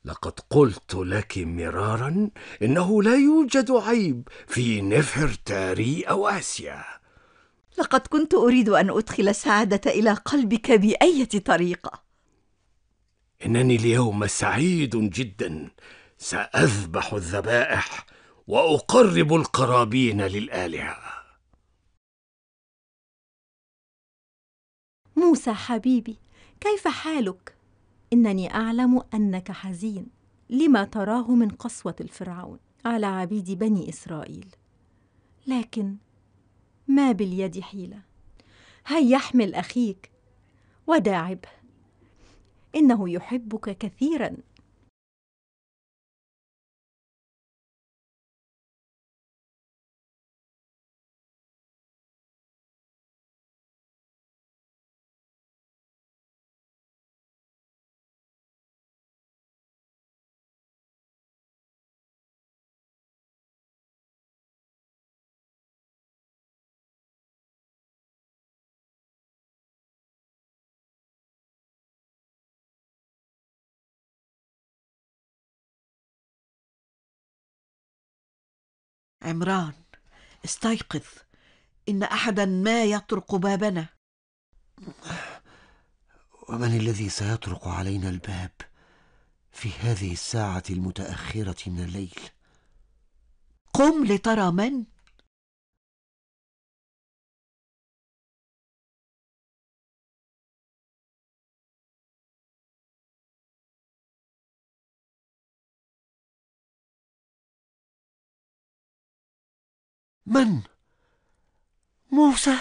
لقد قلت لك مرارا إنه لا يوجد عيب في نفرتاري أو آسيا لقد كنت اريد ان ادخل السعاده الى قلبك بايه طريقه انني اليوم سعيد جدا ساذبح الذبائح واقرب القرابين للالهه موسى حبيبي كيف حالك انني اعلم انك حزين لما تراه من قسوه الفرعون على عبيد بني اسرائيل لكن ما باليد حيلة هيا احمل أخيك وداعب إنه يحبك كثيرا عمران استيقظ إن أحدا ما يطرق بابنا ومن الذي سيطرق علينا الباب في هذه الساعة المتأخرة من الليل؟ قم لترى من min. Mose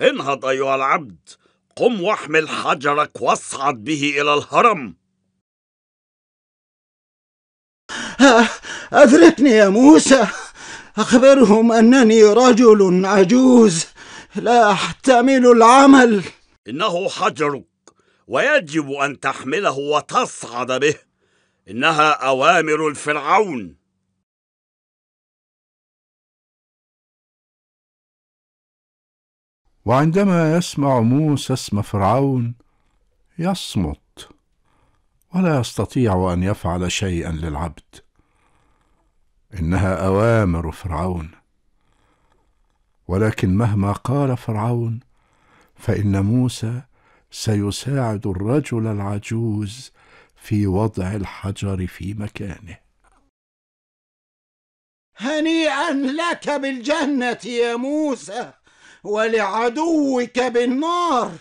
انهض أيها العبد قم واحمل حجرك واصعد به إلى الهرم أدركني أه، يا موسى أخبرهم أنني رجل عجوز لا أحتمل العمل إنه حجرك ويجب أن تحمله وتصعد به إنها أوامر الفرعون وعندما يسمع موسى اسم فرعون يصمت ولا يستطيع ان يفعل شيئا للعبد انها اوامر فرعون ولكن مهما قال فرعون فان موسى سيساعد الرجل العجوز في وضع الحجر في مكانه هنيئا لك بالجنه يا موسى ولعدوك بالنار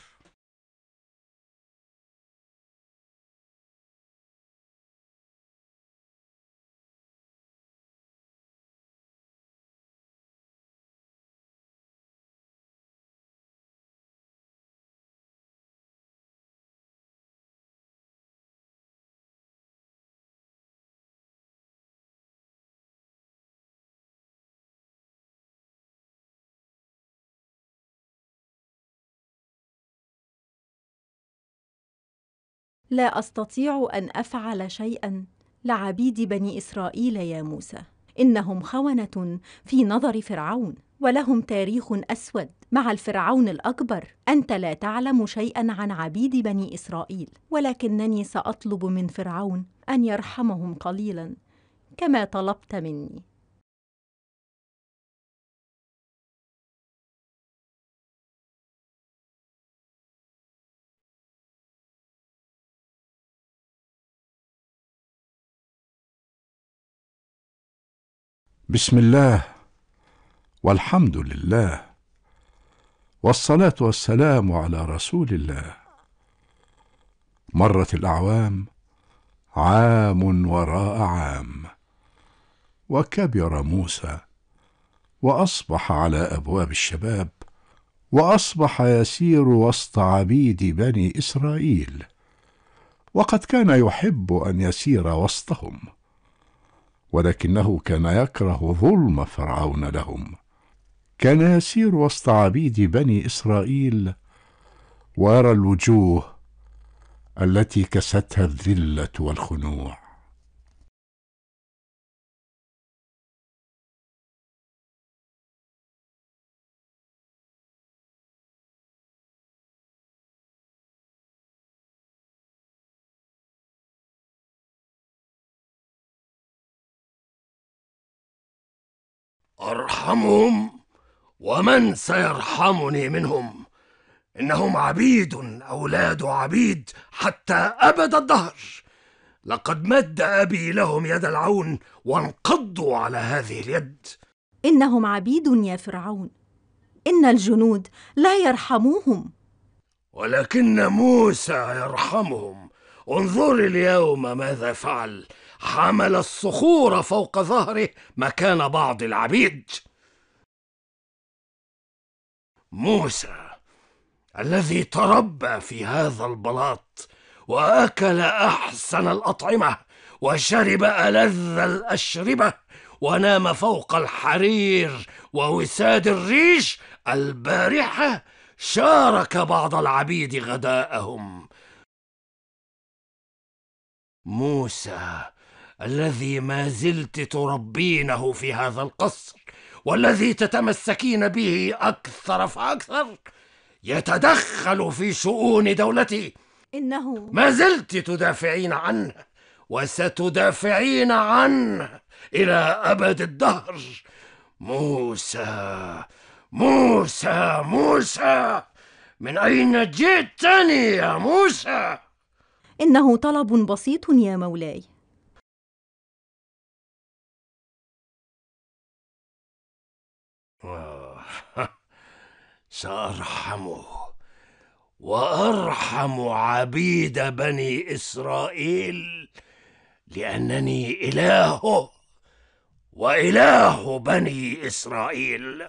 لا أستطيع أن أفعل شيئا لعبيد بني إسرائيل يا موسى إنهم خونة في نظر فرعون ولهم تاريخ أسود مع الفرعون الأكبر أنت لا تعلم شيئا عن عبيد بني إسرائيل ولكنني سأطلب من فرعون أن يرحمهم قليلا كما طلبت مني بسم الله والحمد لله والصلاه والسلام على رسول الله مرت الاعوام عام وراء عام وكبر موسى واصبح على ابواب الشباب واصبح يسير وسط عبيد بني اسرائيل وقد كان يحب ان يسير وسطهم ولكنه كان يكره ظلم فرعون لهم كان يسير وسط عبيد بني اسرائيل ويرى الوجوه التي كستها الذله والخنوع أرحمهم ومن سيرحمني منهم إنهم عبيد أولاد عبيد حتى أبد الدهر لقد مد أبي لهم يد العون وانقضوا على هذه اليد إنهم عبيد يا فرعون إن الجنود لا يرحموهم ولكن موسى يرحمهم انظر اليوم ماذا فعل حمل الصخور فوق ظهره مكان بعض العبيد موسى الذي تربى في هذا البلاط واكل احسن الاطعمه وشرب الذ الاشربه ونام فوق الحرير ووساد الريش البارحه شارك بعض العبيد غداءهم موسى الذي ما زلت تربينه في هذا القصر والذي تتمسكين به اكثر فاكثر يتدخل في شؤون دولتي انه ما زلت تدافعين عنه وستدافعين عنه الى ابد الدهر موسى موسى موسى من اين جئتني يا موسى انه طلب بسيط يا مولاي سارحمه وارحم عبيد بني اسرائيل لانني الهه واله بني اسرائيل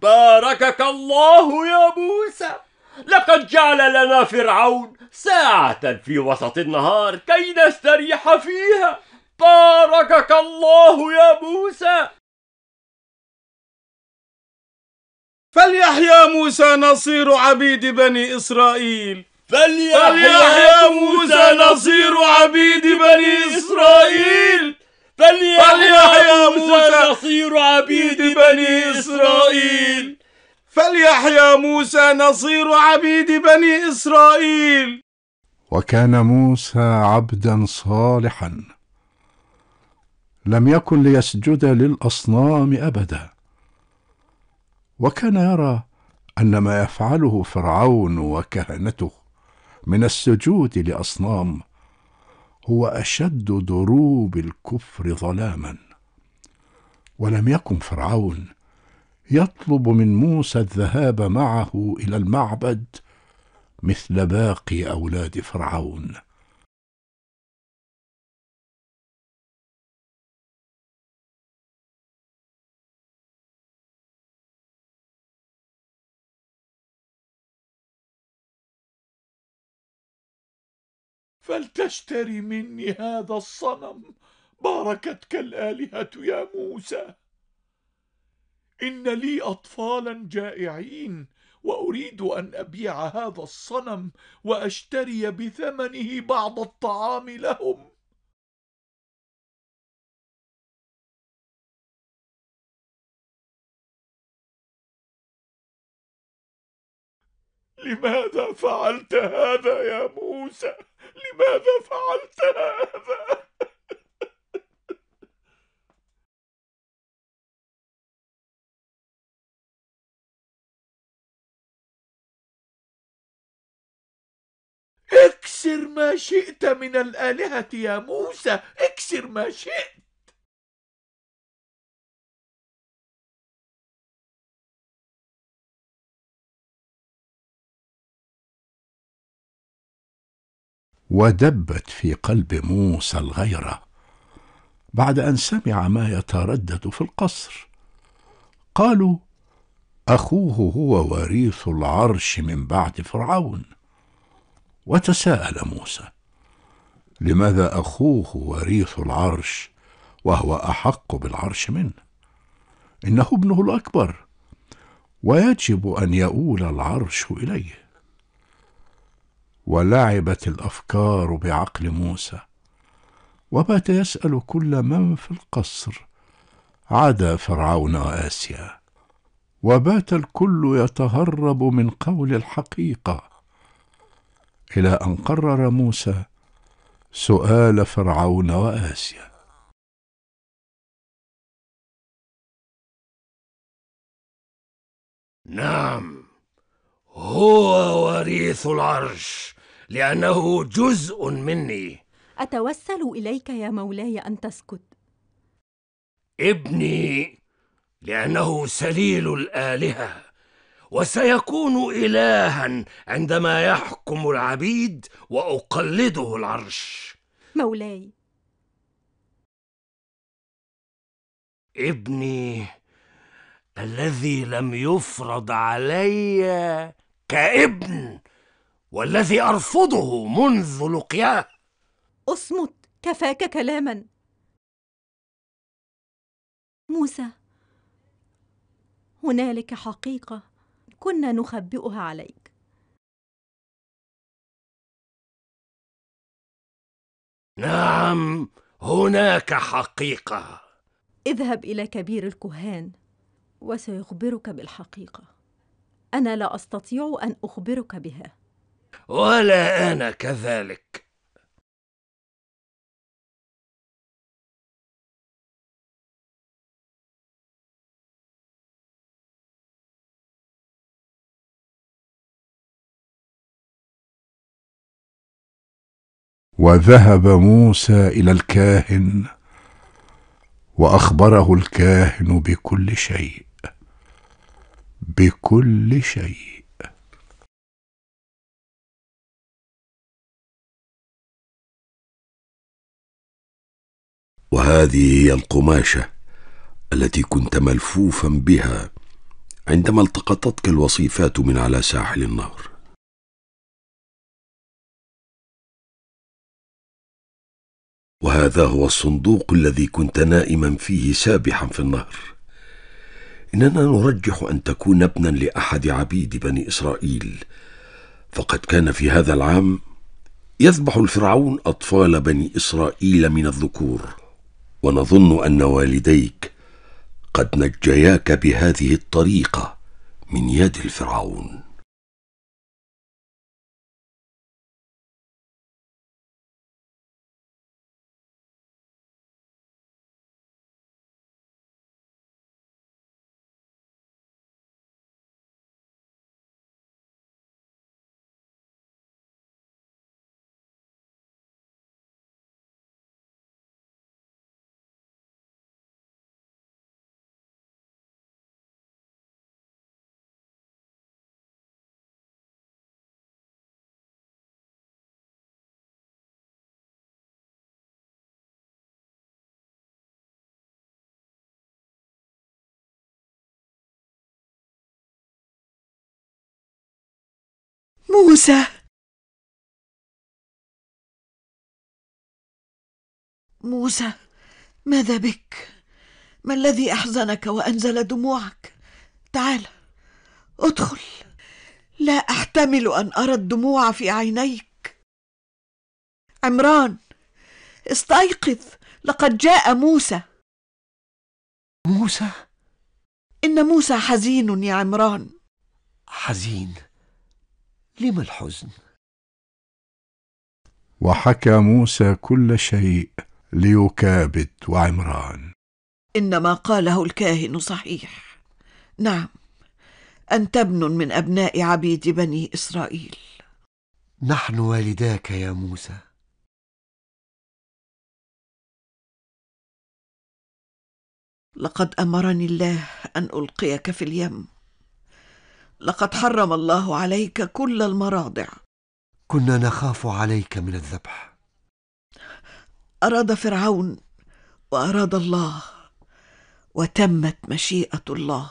باركك الله يا موسى لقد جعل لنا فرعون ساعة في وسط النهار كي نستريح فيها باركك الله يا موسى فليحيا موسى نصير عبيد بني إسرائيل فليحيا, فليحيا موسى نصير عبيد بني إسرائيل فليحيا يحيى موسى نصير عبيد بني إسرائيل فليحيا موسى نصير عبيد بني إسرائيل وكان موسى عبدا صالحا لم يكن ليسجد للأصنام أبدا وكان يرى أن ما يفعله فرعون وكهنته من السجود لأصنام هو أشد دروب الكفر ظلاما ولم يكن فرعون يطلب من موسى الذهاب معه إلى المعبد مثل باقي أولاد فرعون فلتشتري مني هذا الصنم باركتك الآلهة يا موسى إن لي أطفالا جائعين وأريد أن أبيع هذا الصنم وأشتري بثمنه بعض الطعام لهم لماذا فعلت هذا يا موسى لماذا فعلت هذا اكسر ما شئت من الآلهة يا موسى اكسر ما شئت ودبت في قلب موسى الغيرة بعد أن سمع ما يتردد في القصر قالوا أخوه هو وريث العرش من بعد فرعون وتساءل موسى لماذا أخوه وريث العرش وهو أحق بالعرش منه إنه ابنه الأكبر ويجب أن يؤول العرش إليه ولعبت الافكار بعقل موسى وبات يسال كل من في القصر عدا فرعون واسيا وبات الكل يتهرب من قول الحقيقه الى ان قرر موسى سؤال فرعون واسيا نعم هو وريث العرش لأنه جزء مني أتوسل إليك يا مولاي أن تسكت ابني لأنه سليل الآلهة وسيكون إلها عندما يحكم العبيد وأقلده العرش مولاي ابني الذي لم يفرض علي كابن والذي أرفضه منذ لقياه اصمت كفاك كلاما موسى هنالك حقيقة كنا نخبئها عليك نعم هناك حقيقة اذهب إلى كبير الكهان وسيخبرك بالحقيقة أنا لا أستطيع أن أخبرك بها ولا انا كذلك وذهب موسى الى الكاهن واخبره الكاهن بكل شيء بكل شيء وهذه هي القماشه التي كنت ملفوفا بها عندما التقطتك الوصيفات من على ساحل النهر وهذا هو الصندوق الذي كنت نائما فيه سابحا في النهر اننا نرجح ان تكون ابنا لاحد عبيد بني اسرائيل فقد كان في هذا العام يذبح الفرعون اطفال بني اسرائيل من الذكور ونظن أن والديك قد نجياك بهذه الطريقة من يد الفرعون موسى موسى ماذا بك ما الذي احزنك وانزل دموعك تعال ادخل لا احتمل ان ارى الدموع في عينيك عمران استيقظ لقد جاء موسى موسى ان موسى حزين يا عمران حزين لم الحزن وحكى موسى كل شيء ليكابد وعمران إن ما قاله الكاهن صحيح نعم أنت ابن من أبناء عبيد بني إسرائيل نحن والداك يا موسى لقد امرني الله ان القيك في اليم لقد حرم الله عليك كل المراضع كنا نخاف عليك من الذبح اراد فرعون واراد الله وتمت مشيئه الله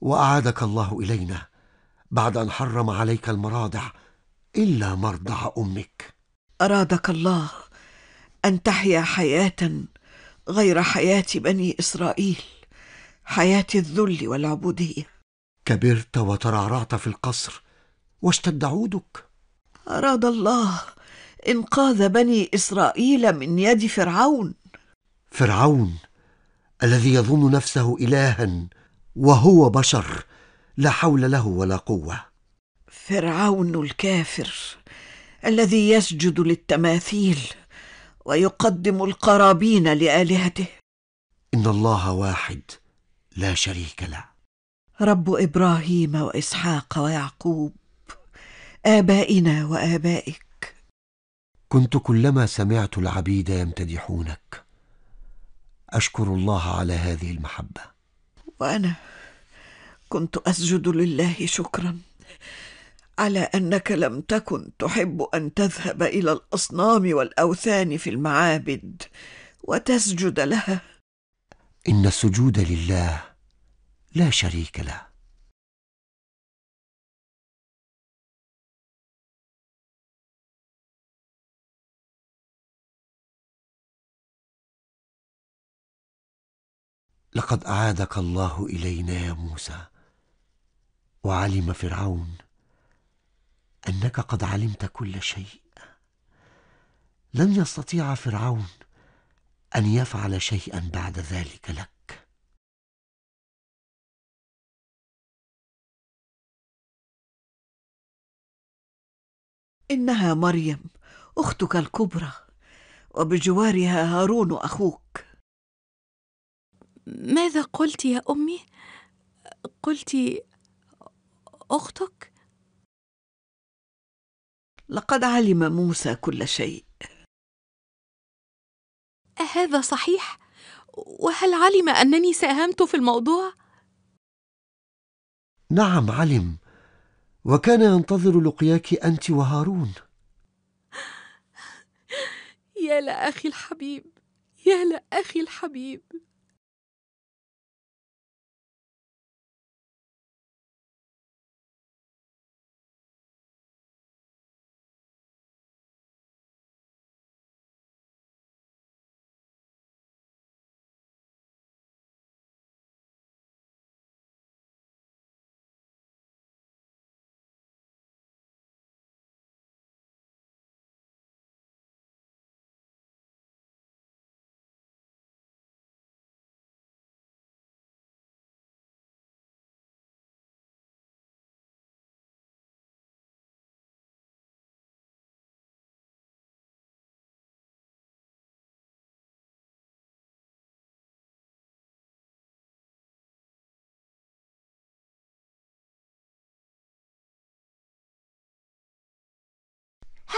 واعادك الله الينا بعد ان حرم عليك المراضع الا مرضع امك ارادك الله ان تحيا حياه غير حياه بني اسرائيل حياه الذل والعبوديه كبرت وترعرعت في القصر واشتد عودك اراد الله انقاذ بني اسرائيل من يد فرعون فرعون الذي يظن نفسه الها وهو بشر لا حول له ولا قوه فرعون الكافر الذي يسجد للتماثيل ويقدم القرابين لالهته ان الله واحد لا شريك له رب ابراهيم واسحاق ويعقوب ابائنا وابائك كنت كلما سمعت العبيد يمتدحونك اشكر الله على هذه المحبه وانا كنت اسجد لله شكرا على انك لم تكن تحب ان تذهب الى الاصنام والاوثان في المعابد وتسجد لها ان السجود لله لا شريك له لقد اعادك الله الينا يا موسى وعلم فرعون انك قد علمت كل شيء لن يستطيع فرعون ان يفعل شيئا بعد ذلك لك إنها مريم أختك الكبرى وبجوارها هارون أخوك ماذا قلت يا أمي؟ قلت أختك؟ لقد علم موسى كل شيء أهذا صحيح؟ وهل علم أنني ساهمت في الموضوع؟ نعم علم وكان ينتظر لقياك أنت وهارون يا لأخي الحبيب يا لأخي الحبيب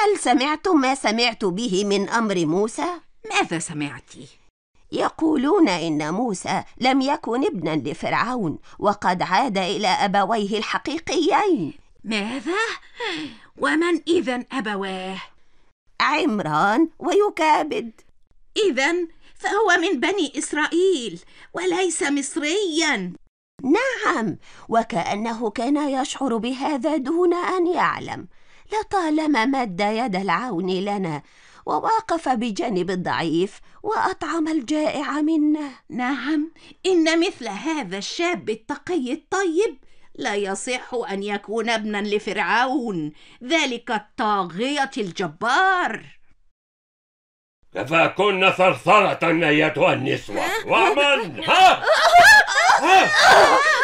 هل سمعت ما سمعت به من أمر موسى؟ ماذا سمعتِ؟ يقولون إن موسى لم يكن ابنا لفرعون وقد عاد إلى أبويه الحقيقيين ماذا؟ ومن إذا أبواه؟ عمران ويكابد إذا فهو من بني إسرائيل وليس مصريا نعم وكأنه كان يشعر بهذا دون أن يعلم لطالما مد يد العون لنا وواقف بجانب الضعيف واطعم الجائع منا نعم ان مثل هذا الشاب التقي الطيب لا يصح ان يكون ابنا لفرعون ذلك الطاغيه الجبار كفاكن ثرثره ايتها النسوه ومن ها, ها؟, ها؟